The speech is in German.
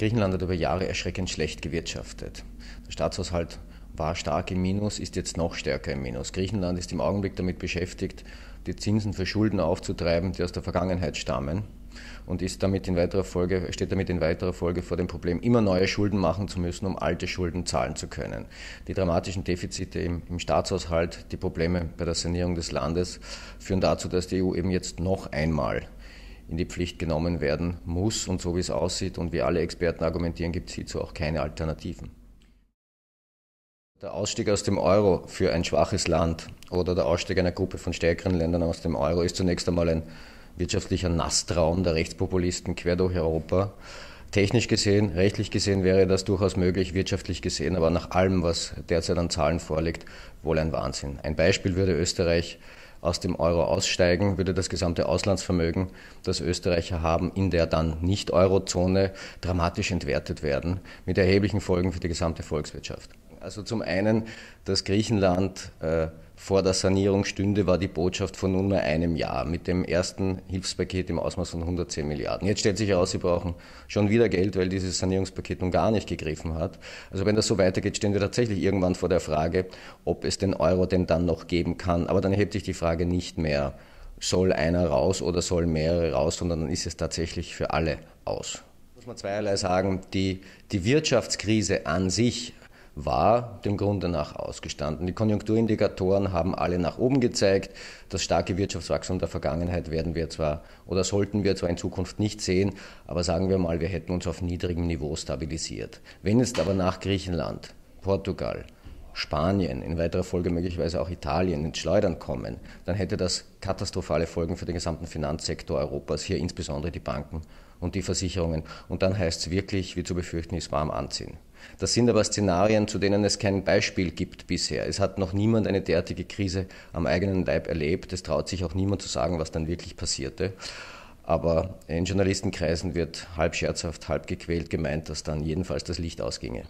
Griechenland hat über Jahre erschreckend schlecht gewirtschaftet. Der Staatshaushalt war stark im Minus, ist jetzt noch stärker im Minus. Griechenland ist im Augenblick damit beschäftigt, die Zinsen für Schulden aufzutreiben, die aus der Vergangenheit stammen und ist damit in weiterer Folge, steht damit in weiterer Folge vor dem Problem, immer neue Schulden machen zu müssen, um alte Schulden zahlen zu können. Die dramatischen Defizite im, im Staatshaushalt, die Probleme bei der Sanierung des Landes führen dazu, dass die EU eben jetzt noch einmal in die Pflicht genommen werden muss. Und so wie es aussieht und wie alle Experten argumentieren, gibt es hierzu auch keine Alternativen. Der Ausstieg aus dem Euro für ein schwaches Land oder der Ausstieg einer Gruppe von stärkeren Ländern aus dem Euro ist zunächst einmal ein wirtschaftlicher Nasstraum der Rechtspopulisten quer durch Europa. Technisch gesehen, rechtlich gesehen wäre das durchaus möglich, wirtschaftlich gesehen, aber nach allem, was derzeit an Zahlen vorliegt, wohl ein Wahnsinn. Ein Beispiel würde Österreich aus dem Euro aussteigen, würde das gesamte Auslandsvermögen, das Österreicher haben, in der dann nicht eurozone dramatisch entwertet werden, mit erheblichen Folgen für die gesamte Volkswirtschaft. Also zum einen, dass Griechenland äh, vor der Sanierung stünde, war die Botschaft von nunmehr einem Jahr mit dem ersten Hilfspaket im Ausmaß von 110 Milliarden. Jetzt stellt sich heraus, sie brauchen schon wieder Geld, weil dieses Sanierungspaket nun gar nicht gegriffen hat. Also wenn das so weitergeht, stehen wir tatsächlich irgendwann vor der Frage, ob es den Euro denn dann noch geben kann. Aber dann hebt sich die Frage nicht mehr, soll einer raus oder soll mehrere raus, sondern dann ist es tatsächlich für alle aus. Muss man zweierlei sagen, die, die Wirtschaftskrise an sich war dem Grunde nach ausgestanden. Die Konjunkturindikatoren haben alle nach oben gezeigt. Das starke Wirtschaftswachstum der Vergangenheit werden wir zwar oder sollten wir zwar in Zukunft nicht sehen, aber sagen wir mal, wir hätten uns auf niedrigem Niveau stabilisiert. Wenn jetzt aber nach Griechenland, Portugal, Spanien, in weiterer Folge möglicherweise auch Italien ins Schleudern kommen, dann hätte das katastrophale Folgen für den gesamten Finanzsektor Europas, hier insbesondere die Banken und die Versicherungen. Und dann heißt es wirklich, wie zu befürchten ist, warm anziehen. Das sind aber Szenarien, zu denen es kein Beispiel gibt bisher. Es hat noch niemand eine derartige Krise am eigenen Leib erlebt. Es traut sich auch niemand zu sagen, was dann wirklich passierte. Aber in Journalistenkreisen wird halb scherzhaft, halb gequält gemeint, dass dann jedenfalls das Licht ausginge.